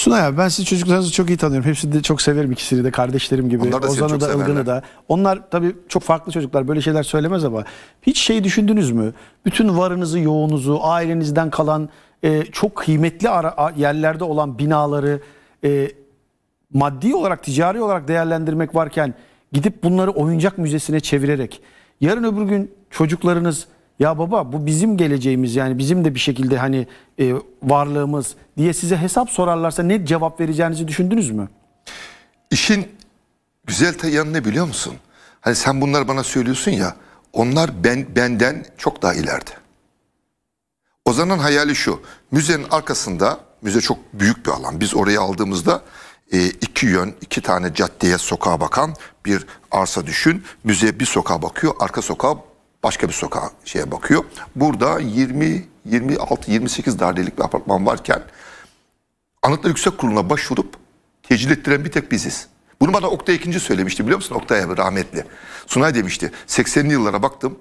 Sunay abi ben siz çocuklarınızı çok iyi tanıyorum. Hepsini de çok severim ikisini de kardeşlerim gibi. Onlar da Ozan'ı da Ilgın'ı da. Onlar tabii çok farklı çocuklar böyle şeyler söylemez ama hiç şey düşündünüz mü? Bütün varınızı yoğunuzu ailenizden kalan e, çok kıymetli ara, yerlerde olan binaları e, maddi olarak ticari olarak değerlendirmek varken gidip bunları oyuncak müzesine çevirerek yarın öbür gün çocuklarınız ya baba bu bizim geleceğimiz yani bizim de bir şekilde hani e, varlığımız diye size hesap sorarlarsa ne cevap vereceğinizi düşündünüz mü? İşin güzel yanı ne biliyor musun? Hani sen bunlar bana söylüyorsun ya onlar ben benden çok daha ileride. Ozan'ın hayali şu. Müzenin arkasında müze çok büyük bir alan. Biz orayı aldığımızda e, iki yön, iki tane caddeye sokağa bakan bir arsa düşün. Müze bir sokağa bakıyor, arka sokağa başka bir sokağa şeye bakıyor. Burada 20 26 28 dairelik bir apartman varken Anıtlar Yüksek Kurulu'na başvurup tecil ettiren bir tek biziz. Bunu bana Oktay ikinci söylemişti biliyor musun? Oktay abi rahmetli. Sunay demişti. 80'li yıllara baktım.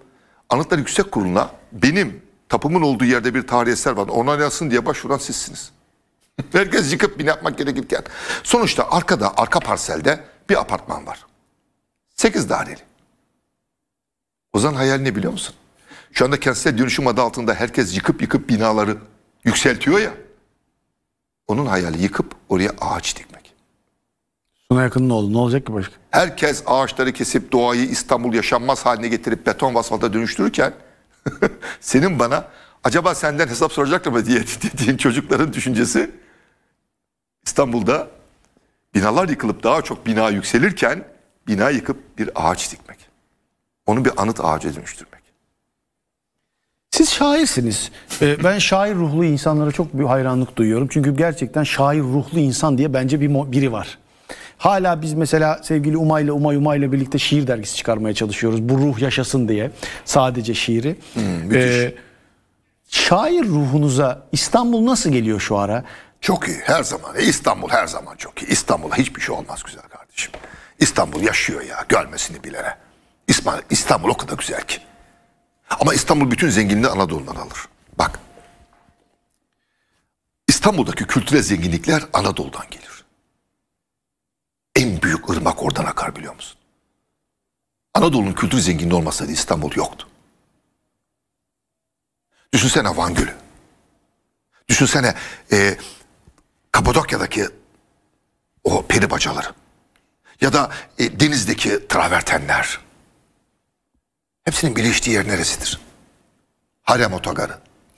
Anıtlar Yüksek Kurulu'na benim tapımın olduğu yerde bir tarih eser var. Onaylasın diye başvuran sizsiniz. Herkes yıkıp bin yapmak gerekirken. Sonuçta arkada, arka parselde bir apartman var. 8 daireli. Ozan hayal ne biliyor musun? Şu anda kentsel dönüşüm adı altında herkes yıkıp yıkıp binaları yükseltiyor ya. Onun hayali yıkıp oraya ağaç dikmek. Suna yakın ne oldu? Ne olacak ki başka? Herkes ağaçları kesip doğayı İstanbul yaşanmaz haline getirip beton vasfata dönüştürürken senin bana acaba senden hesap soracaklar mı diye dediğin çocukların düşüncesi İstanbul'da binalar yıkılıp daha çok bina yükselirken bina yıkıp bir ağaç dikmek. Onu bir anıt ağacı dönüştürmek. Siz şairsiniz. Ee, ben şair ruhlu insanlara çok bir hayranlık duyuyorum. Çünkü gerçekten şair ruhlu insan diye bence bir biri var. Hala biz mesela sevgili Umay ile Umay Umay ile birlikte şiir dergisi çıkarmaya çalışıyoruz. Bu ruh yaşasın diye. Sadece şiiri. Hmm, ee, şair ruhunuza İstanbul nasıl geliyor şu ara? Çok iyi her zaman. E, İstanbul her zaman çok iyi. İstanbul'a hiçbir şey olmaz güzel kardeşim. İstanbul yaşıyor ya görmesini bilene. İsmail, İstanbul o kadar güzel ki. Ama İstanbul bütün zenginliği Anadolu'dan alır. Bak. İstanbul'daki kültürel zenginlikler Anadolu'dan gelir. En büyük ırmak oradan akar biliyor musun? Anadolu'nun kültür zenginliği olmasaydı İstanbul yoktu. Düşünsene Van Gölü. Düşünsene e, Kapadokya'daki o peri bacaları. Ya da e, denizdeki travertenler. Hepsinin birleştiği yer neresidir? Harem otogarı.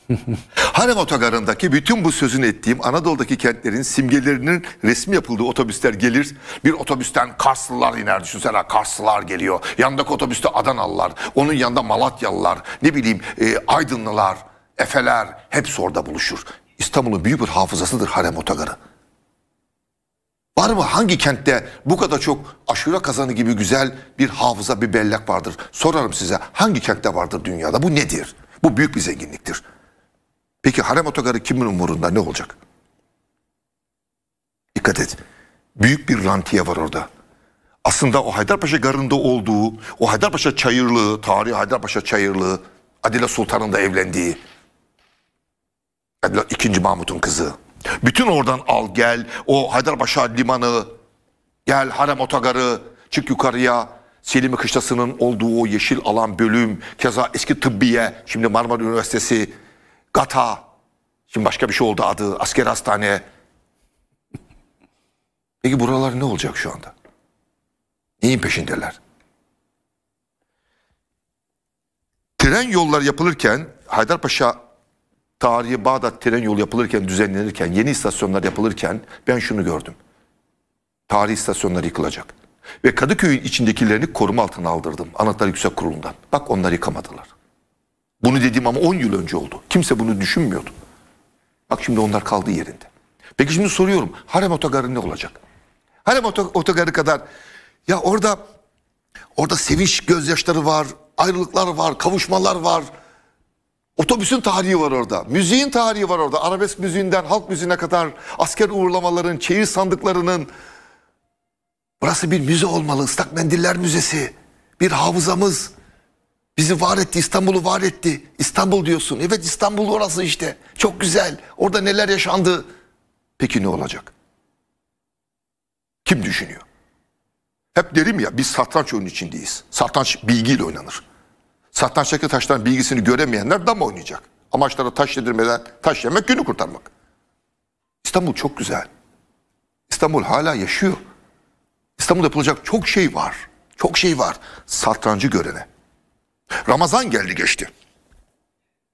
Harem otogarındaki bütün bu sözün ettiğim Anadolu'daki kentlerin simgelerinin resmi yapıldığı otobüsler gelir. Bir otobüsten Karslılar iner düşünsene Karslılar geliyor. Yandaki otobüste Adanalılar, onun yanında Malatyalılar, ne bileyim e, Aydınlılar, Efeler hepsi orada buluşur. İstanbul'un büyük bir hafızasıdır Harem otogarı. Var mı hangi kentte bu kadar çok aşura kazanı gibi güzel bir hafıza, bir bellek vardır? Sorarım size hangi kentte vardır dünyada? Bu nedir? Bu büyük bir zenginliktir. Peki harem otogarı kimin umurunda ne olacak? Dikkat et. Büyük bir rantiye var orada. Aslında o Haydarpaşa garında olduğu, o Haydarpaşa çayırlığı, tarihi Haydarpaşa çayırlığı, Adile Sultan'ın da evlendiği, Adile, 2. Mahmut'un kızı, bütün oradan al gel o Haydarpaşa limanı gel harem otogarı çık yukarıya Selimi Kışlası'nın olduğu o yeşil alan bölüm keza eski tıbbiye şimdi Marmara Üniversitesi GATA şimdi başka bir şey oldu adı asker hastane Peki buralar ne olacak şu anda? Neyin peşindeler? Tren yollar yapılırken Haydarpaşa tarihi Bağdat tren yolu yapılırken, düzenlenirken, yeni istasyonlar yapılırken ben şunu gördüm. Tarihi istasyonlar yıkılacak. Ve Kadıköy'ün içindekilerini koruma altına aldırdım. Anahtar Yüksek Kurulu'ndan. Bak onlar yıkamadılar. Bunu dediğim ama 10 yıl önce oldu. Kimse bunu düşünmüyordu. Bak şimdi onlar kaldı yerinde. Peki şimdi soruyorum. Harem otogarı ne olacak? Harem otogarı kadar ya orada orada sevinç gözyaşları var, ayrılıklar var, kavuşmalar var. Otobüsün tarihi var orada. Müziğin tarihi var orada. Arabesk müziğinden halk müziğine kadar asker uğurlamaların, çeyiz sandıklarının. Burası bir müze olmalı. Islak Mendiller Müzesi. Bir hafızamız. Bizi var etti, İstanbul'u var etti. İstanbul diyorsun. Evet İstanbul orası işte. Çok güzel. Orada neler yaşandı. Peki ne olacak? Kim düşünüyor? Hep derim ya biz satranç oyunu içindeyiz. Satranç bilgiyle oynanır. Sattan şekil taştan bilgisini göremeyenler dam oynayacak. Amaçlara taş yedirmeden taş yemek günü kurtarmak. İstanbul çok güzel. İstanbul hala yaşıyor. İstanbul'da yapılacak çok şey var. Çok şey var. Satrancı görene. Ramazan geldi geçti.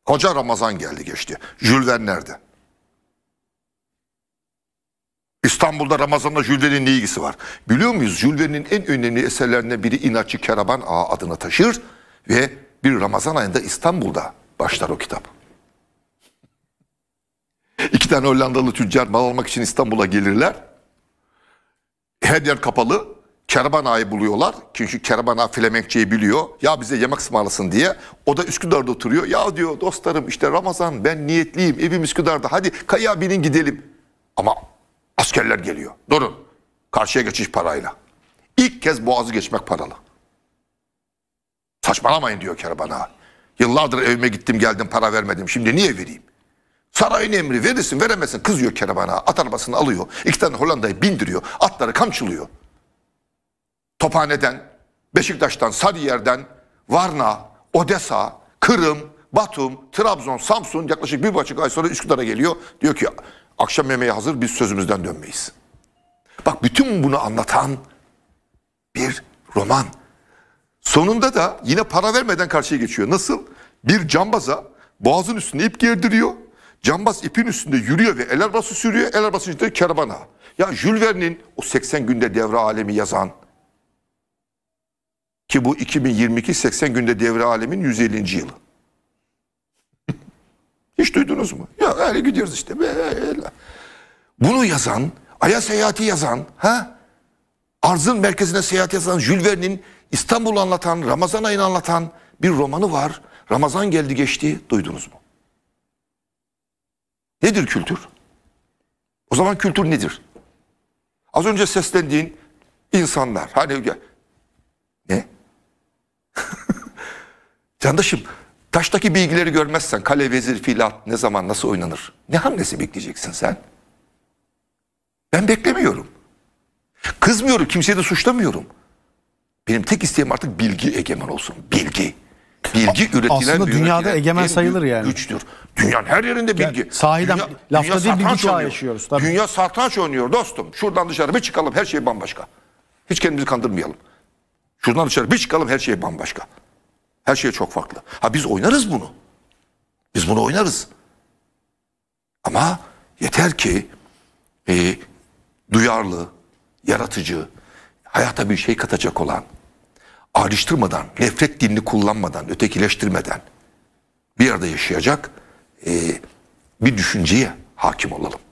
Koca Ramazan geldi geçti. Jules nerede? İstanbul'da Ramazan'la Jules ne ilgisi var? Biliyor muyuz? Jules en önemli eserlerinden biri İnatçı Keraban Ağa adını taşır ve bir Ramazan ayında İstanbul'da başlar o kitap. İki tane Hollandalı tüccar mal almak için İstanbul'a gelirler. Her yer kapalı. Kervan Ağa'yı buluyorlar. Çünkü Kervan Ağa Flemenkçe'yi biliyor. Ya bize yemek ısmarlasın diye. O da Üsküdar'da oturuyor. Ya diyor dostlarım işte Ramazan ben niyetliyim. Evim Üsküdar'da. Hadi kaya binin gidelim. Ama askerler geliyor. Durun. Karşıya geçiş parayla. İlk kez boğazı geçmek paralı. Saçmalamayın diyor kervana. Yıllardır evime gittim geldim para vermedim. Şimdi niye vereyim? Sarayın emri verirsin veremezsin kızıyor kervana. At arabasını alıyor. İki tane Hollanda'yı bindiriyor. Atları kamçılıyor. Tophane'den, Beşiktaş'tan, Sarıyer'den, Varna, Odessa, Kırım, Batum, Trabzon, Samsun yaklaşık bir buçuk ay sonra Üsküdar'a geliyor. Diyor ki akşam yemeği hazır biz sözümüzden dönmeyiz. Bak bütün bunu anlatan bir roman. Sonunda da yine para vermeden karşıya geçiyor. Nasıl? Bir cambaza boğazın üstüne ip girdiriyor. Cambaz ipin üstünde yürüyor ve el arabası sürüyor. El arabası üstünde kervana. Ya Jules Verne'in o 80 günde devre alemi yazan ki bu 2022 80 günde devre alemin 150. yılı. Hiç duydunuz mu? Ya öyle gidiyoruz işte. Bunu yazan, Ay'a seyahati yazan, ha? Arzın merkezine seyahat yazan Jules Verne'in İstanbul'u anlatan, Ramazan ayını anlatan bir romanı var. Ramazan geldi geçti duydunuz mu? Nedir kültür? O zaman kültür nedir? Az önce seslendiğin insanlar. Hani ne? Candaşım taştaki bilgileri görmezsen kale, vezir, fil, ne zaman nasıl oynanır? Ne hamlesi bekleyeceksin sen? Ben beklemiyorum. Kızmıyorum, kimseyi de suçlamıyorum. Benim tek isteğim artık bilgi egemen olsun. Bilgi. Bilgi üretilen Aslında bir dünyada egemen sayılır yani. Güçtür. Dünyanın her yerinde bilgi. Yani sahiden dünya, lafta dünya değil bilgi çağı yaşıyoruz. Tabii. Dünya satranç oynuyor dostum. Şuradan dışarı bir çıkalım her şey bambaşka. Hiç kendimizi kandırmayalım. Şuradan dışarı bir çıkalım her şey bambaşka. Her şey çok farklı. Ha biz oynarız bunu. Biz bunu oynarız. Ama yeter ki e, duyarlı, yaratıcı, hayata bir şey katacak olan, ayrıştırmadan, nefret dilini kullanmadan, ötekileştirmeden bir arada yaşayacak e, bir düşünceye hakim olalım.